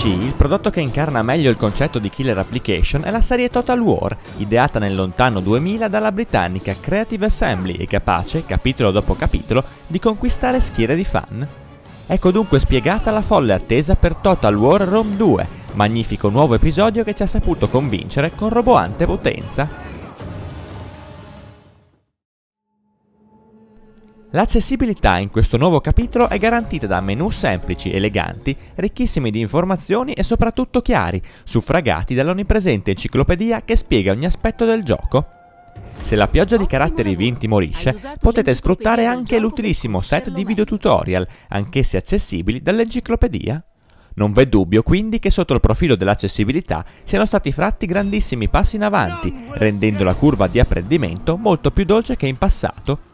PC, il prodotto che incarna meglio il concetto di killer application è la serie Total War, ideata nel lontano 2000 dalla britannica Creative Assembly e capace, capitolo dopo capitolo, di conquistare schiere di fan. Ecco dunque spiegata la folle attesa per Total War Rome 2, magnifico nuovo episodio che ci ha saputo convincere con roboante potenza. L'accessibilità in questo nuovo capitolo è garantita da menu semplici, eleganti, ricchissimi di informazioni e soprattutto chiari, suffragati dall'onnipresente enciclopedia che spiega ogni aspetto del gioco. Se la pioggia di caratteri vi intimorisce, potete sfruttare anche l'utilissimo set di videotutorial, anch'essi accessibili dall'enciclopedia. Non v'è dubbio quindi che sotto il profilo dell'accessibilità siano stati fratti grandissimi passi in avanti, rendendo la curva di apprendimento molto più dolce che in passato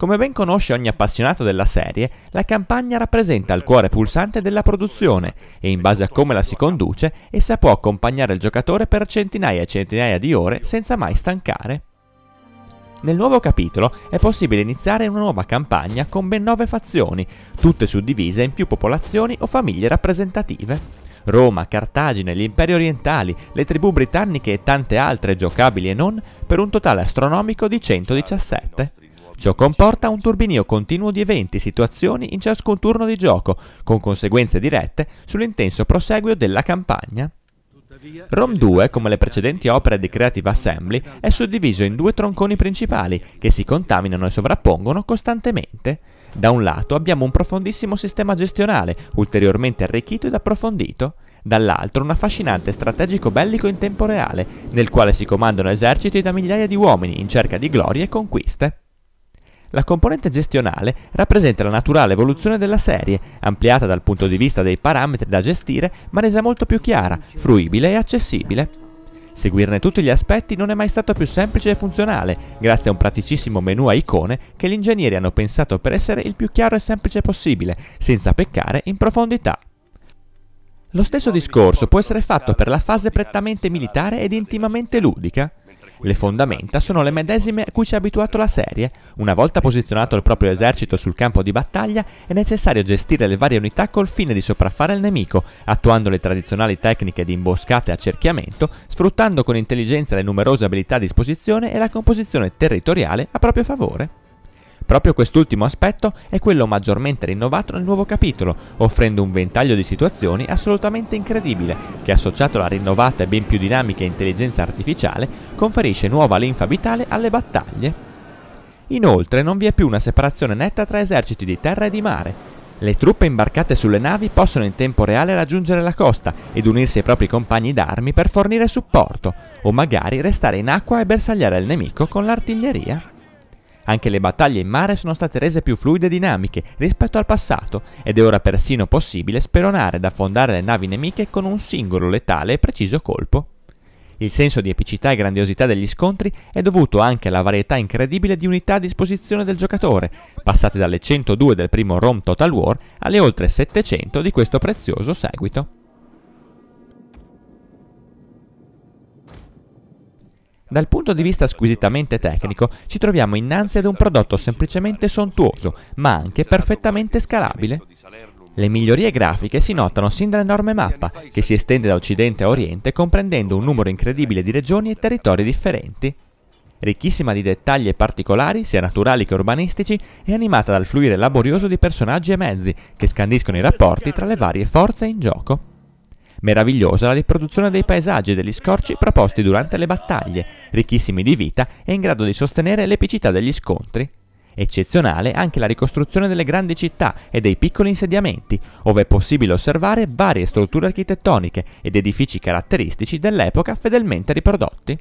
come ben conosce ogni appassionato della serie, la campagna rappresenta il cuore pulsante della produzione e in base a come la si conduce, essa può accompagnare il giocatore per centinaia e centinaia di ore senza mai stancare. Nel nuovo capitolo è possibile iniziare una nuova campagna con ben nove fazioni, tutte suddivise in più popolazioni o famiglie rappresentative. Roma, Cartagine, gli imperi orientali, le tribù britanniche e tante altre giocabili e non, per un totale astronomico di 117. Ciò comporta un turbinio continuo di eventi e situazioni in ciascun turno di gioco, con conseguenze dirette sull'intenso proseguio della campagna. Rom 2, come le precedenti opere di Creative Assembly, è suddiviso in due tronconi principali che si contaminano e sovrappongono costantemente. Da un lato abbiamo un profondissimo sistema gestionale, ulteriormente arricchito ed approfondito, dall'altro un affascinante strategico bellico in tempo reale, nel quale si comandano eserciti da migliaia di uomini in cerca di glorie e conquiste. La componente gestionale rappresenta la naturale evoluzione della serie, ampliata dal punto di vista dei parametri da gestire, ma resa molto più chiara, fruibile e accessibile. Seguirne tutti gli aspetti non è mai stato più semplice e funzionale, grazie a un praticissimo menu a icone che gli ingegneri hanno pensato per essere il più chiaro e semplice possibile, senza peccare in profondità. Lo stesso discorso può essere fatto per la fase prettamente militare ed intimamente ludica. Le fondamenta sono le medesime a cui ci ha abituato la serie. Una volta posizionato il proprio esercito sul campo di battaglia, è necessario gestire le varie unità col fine di sopraffare il nemico, attuando le tradizionali tecniche di imboscate e accerchiamento, sfruttando con intelligenza le numerose abilità a disposizione e la composizione territoriale a proprio favore. Proprio quest'ultimo aspetto è quello maggiormente rinnovato nel nuovo capitolo, offrendo un ventaglio di situazioni assolutamente incredibile, che associato alla rinnovata e ben più dinamica intelligenza artificiale, conferisce nuova linfa vitale alle battaglie. Inoltre non vi è più una separazione netta tra eserciti di terra e di mare, le truppe imbarcate sulle navi possono in tempo reale raggiungere la costa ed unirsi ai propri compagni d'armi per fornire supporto, o magari restare in acqua e bersagliare il nemico con l'artiglieria. Anche le battaglie in mare sono state rese più fluide e dinamiche rispetto al passato ed è ora persino possibile speronare ed affondare le navi nemiche con un singolo letale e preciso colpo. Il senso di epicità e grandiosità degli scontri è dovuto anche alla varietà incredibile di unità a disposizione del giocatore, passate dalle 102 del primo Rome Total War alle oltre 700 di questo prezioso seguito. Dal punto di vista squisitamente tecnico, ci troviamo innanzi ad un prodotto semplicemente sontuoso, ma anche perfettamente scalabile. Le migliorie grafiche si notano sin dall'enorme mappa, che si estende da occidente a oriente comprendendo un numero incredibile di regioni e territori differenti. Ricchissima di dettagli e particolari, sia naturali che urbanistici, è animata dal fluire laborioso di personaggi e mezzi, che scandiscono i rapporti tra le varie forze in gioco. Meravigliosa la riproduzione dei paesaggi e degli scorci proposti durante le battaglie, ricchissimi di vita e in grado di sostenere l'epicità degli scontri. Eccezionale anche la ricostruzione delle grandi città e dei piccoli insediamenti, ove è possibile osservare varie strutture architettoniche ed edifici caratteristici dell'epoca fedelmente riprodotti.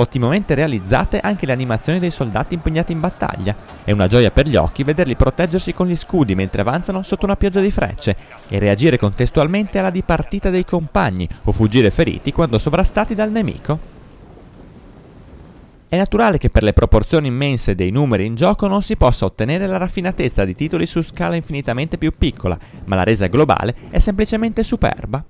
Ottimamente realizzate anche le animazioni dei soldati impegnati in battaglia. È una gioia per gli occhi vederli proteggersi con gli scudi mentre avanzano sotto una pioggia di frecce e reagire contestualmente alla dipartita dei compagni o fuggire feriti quando sovrastati dal nemico. È naturale che per le proporzioni immense dei numeri in gioco non si possa ottenere la raffinatezza di titoli su scala infinitamente più piccola, ma la resa globale è semplicemente superba.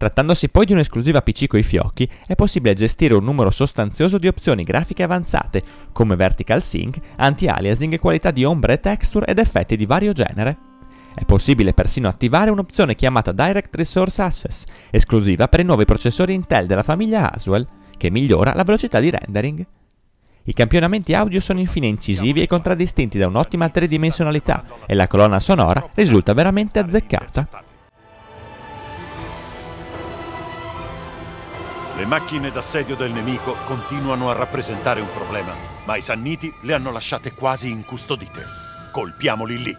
Trattandosi poi di un'esclusiva PC coi fiocchi, è possibile gestire un numero sostanzioso di opzioni grafiche avanzate, come vertical sync, anti-aliasing, qualità di ombre e texture ed effetti di vario genere. È possibile persino attivare un'opzione chiamata Direct Resource Access, esclusiva per i nuovi processori Intel della famiglia Aswell, che migliora la velocità di rendering. I campionamenti audio sono infine incisivi e contraddistinti da un'ottima tridimensionalità e la colonna sonora risulta veramente azzeccata. Le macchine d'assedio del nemico continuano a rappresentare un problema, ma i Sanniti le hanno lasciate quasi incustodite. Colpiamoli lì.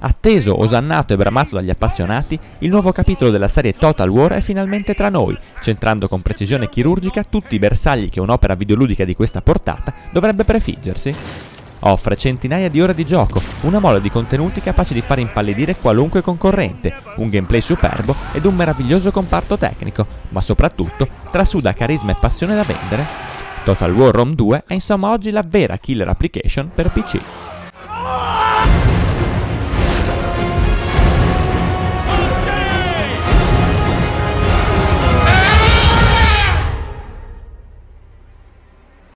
Atteso, osannato e bramato dagli appassionati, il nuovo capitolo della serie Total War è finalmente tra noi, centrando con precisione chirurgica tutti i bersagli che un'opera videoludica di questa portata dovrebbe prefiggersi offre centinaia di ore di gioco, una mole di contenuti capace di far impallidire qualunque concorrente, un gameplay superbo ed un meraviglioso comparto tecnico, ma soprattutto trasuda carisma e passione da vendere. Total War Rome 2 è insomma oggi la vera killer application per PC.